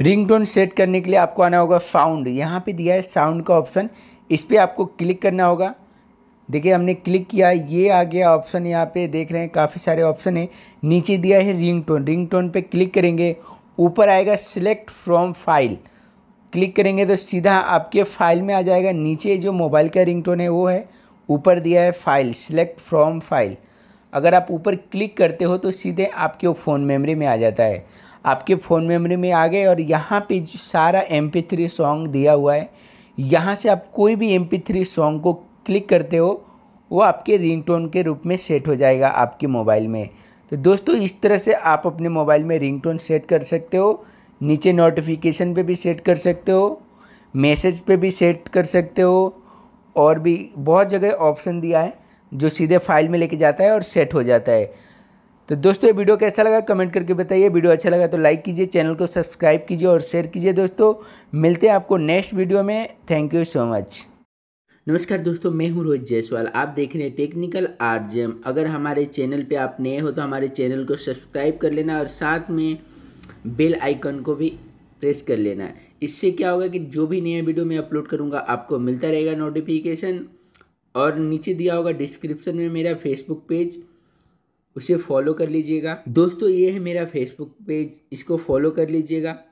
ringtone set करने के लिए आपको आना होगा साउंड यहाँ पे दिया है साउंड का ऑप्शन इस पर आपको क्लिक करना होगा देखिए हमने क्लिक किया ये आ गया ऑप्शन यहाँ पे देख रहे हैं काफ़ी सारे ऑप्शन है नीचे दिया है रिंगटोन रिंगटोन पे क्लिक करेंगे ऊपर आएगा सिलेक्ट फ्रॉम फाइल क्लिक करेंगे तो सीधा आपके फाइल में आ जाएगा नीचे जो मोबाइल का रिंग है वो है ऊपर दिया है फाइल सिलेक्ट फ्रॉम फाइल अगर आप ऊपर क्लिक करते हो तो सीधे आपके फ़ोन मेमोरी में आ जाता है आपके फ़ोन मेमोरी में आ गए और यहाँ पे सारा एम थ्री सॉन्ग दिया हुआ है यहाँ से आप कोई भी एम थ्री सॉन्ग को क्लिक करते हो वो आपके रिंगटोन के रूप में सेट हो जाएगा आपके मोबाइल में तो दोस्तों इस तरह से आप अपने मोबाइल में रिंगटोन सेट कर सकते हो नीचे नोटिफिकेशन पे भी सेट कर सकते हो मैसेज पे भी सेट कर सकते हो और भी बहुत जगह ऑप्शन दिया है जो सीधे फाइल में लेके जाता है और सेट हो जाता है तो दोस्तों ये वीडियो कैसा लगा कमेंट करके बताइए वीडियो अच्छा लगा तो लाइक कीजिए चैनल को सब्सक्राइब कीजिए और शेयर कीजिए दोस्तों मिलते हैं आपको नेक्स्ट वीडियो में थैंक यू सो मच नमस्कार दोस्तों मैं हूं रोहित जायसवाल आप देख रहे हैं टेक्निकल आरजेम अगर हमारे चैनल पर आप नए हो तो हमारे चैनल को सब्सक्राइब कर लेना और साथ में बेल आइकन को भी प्रेस कर लेना इससे क्या होगा कि जो भी नया वीडियो मैं अपलोड करूँगा आपको मिलता रहेगा नोटिफिकेशन और नीचे दिया होगा डिस्क्रिप्शन में मेरा फेसबुक पेज उसे फॉलो कर लीजिएगा दोस्तों ये है मेरा फेसबुक पेज इसको फॉलो कर लीजिएगा